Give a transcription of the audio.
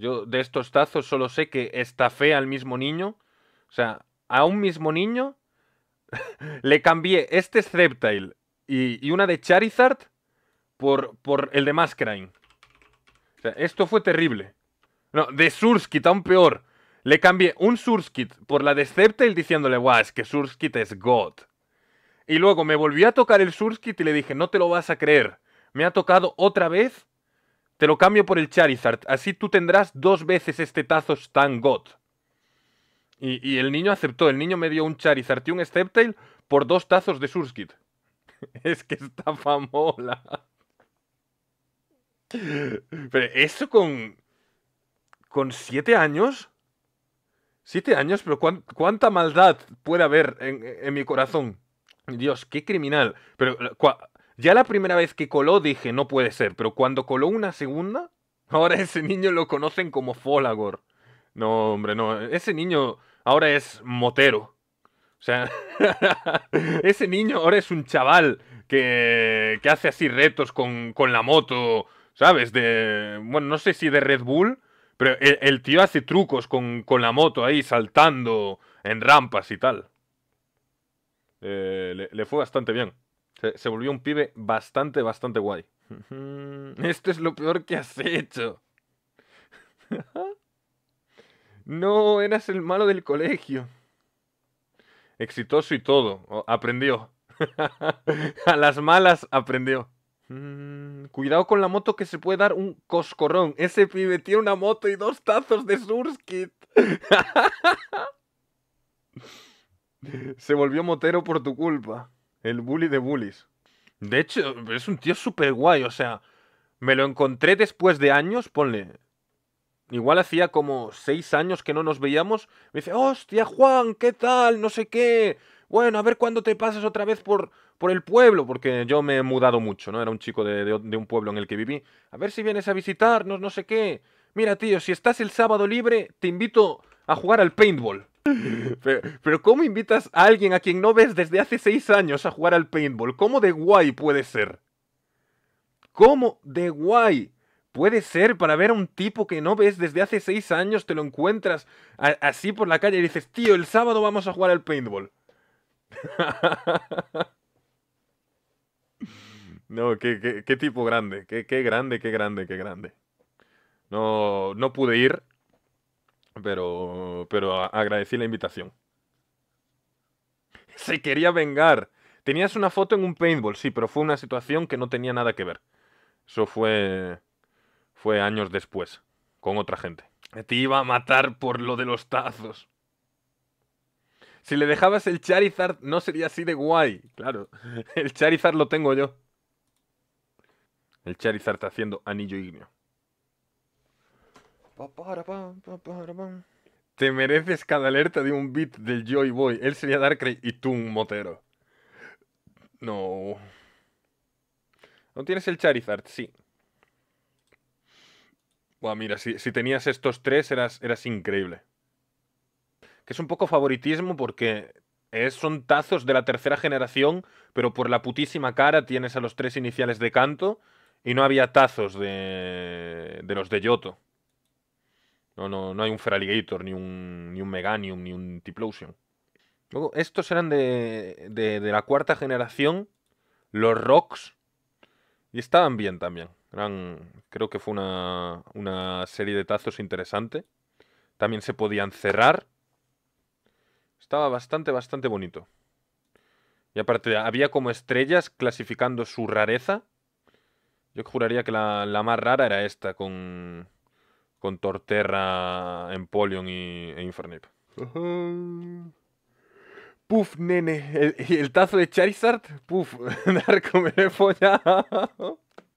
Yo de estos tazos solo sé que estafé al mismo niño. O sea, a un mismo niño le cambié este Sceptile y, una de Charizard por, por el de Maskrine. O sea, esto fue terrible. No, de Surskit, aún peor. Le cambié un Surskit por la de Sceptile diciéndole, guau, es que Surskit es God. Y luego me volví a tocar el Surskit y le dije, no te lo vas a creer. Me ha tocado otra vez te lo cambio por el Charizard. Así tú tendrás dos veces este tazo Stangot. Y, el niño aceptó. El niño me dio un Charizard y un Steptail por dos tazos de Surskit. es que está mola. Pero eso con. con siete años. Siete años, pero ¿cuánta maldad puede haber en, mi corazón? Dios, qué criminal. Pero ya la primera vez que coló dije, no puede ser, pero cuando coló una segunda, ahora ese niño lo conocen como Folagor. No, hombre, no, ese niño ahora es motero. O sea, ese niño ahora es un chaval que, hace así retos con, la moto, ¿sabes? De, bueno, no sé si de Red Bull, pero el, tío hace trucos con, la moto ahí, saltando en rampas y tal. Eh, le fue bastante bien. Se, volvió un pibe bastante, bastante guay. Esto es lo peor que has hecho. No, eras el malo del colegio. Exitoso y todo. Aprendió. A las malas aprendió. Cuidado con la moto que se puede dar un coscorrón. Ese pibe tiene una moto y dos tazos de surskit. se volvió motero por tu culpa. El bully de bullies. De hecho, es un tío súper guay, o sea, me lo encontré después de años, ponle. Igual hacía como seis años que no nos veíamos. Me dice, hostia, Juan, ¿qué tal? No sé qué. Bueno, a ver cuándo te pasas otra vez por, por el pueblo, porque yo me he mudado mucho, ¿no? Era un chico de un pueblo en el que viví. A ver si vienes a visitarnos, no sé qué. Mira, tío, si estás el sábado libre, te invito a jugar al paintball. Pero, ¿cómo invitas a alguien a quien no ves desde hace seis años a jugar al paintball? ¿Cómo de guay puede ser? ¿Cómo de guay puede ser para ver a un tipo que no ves desde hace seis años, te lo encuentras así por la calle y dices, tío, el sábado vamos a jugar al paintball? no, qué, tipo grande, qué, qué grande, qué grande, qué grande. No, no pude ir, pero, pero agradecí la invitación. Se quería vengar. Tenías una foto en un paintball, sí, pero fue una situación que no tenía nada que ver. Eso fue. fue años después, con otra gente. Te iba a matar por lo de los tazos. Si le dejabas el Charizard, no sería así de guay. Claro, el Charizard lo tengo yo. El Charizard haciendo anillo ignio. Te mereces cada alerta de un beat del Joy Boy. Él sería Darkrai y tú un motero. No. ¿No tienes el Charizard? Sí. Buah, mira, si, tenías estos tres eras, eras increíble. Que es un poco favoritismo porque es, son tazos de la tercera generación, pero por la putísima cara tienes a los tres iniciales de canto y no había tazos de, de los de Yoto. No, hay un Feraligator, ni un, ni un Meganium, ni un Tiplosion. Luego, estos eran de, de, la cuarta generación, los Rocks, y estaban bien también. creo que fue una, una serie de tazos interesante. También se podían cerrar. Estaba bastante, bastante bonito. Y aparte, había como estrellas clasificando su rareza. Yo juraría que la, la más rara era esta, con con Torterra, Empolion y, e Infernape. Puf, nene. El, el, tazo de Charizard. Puf, Darko me lo he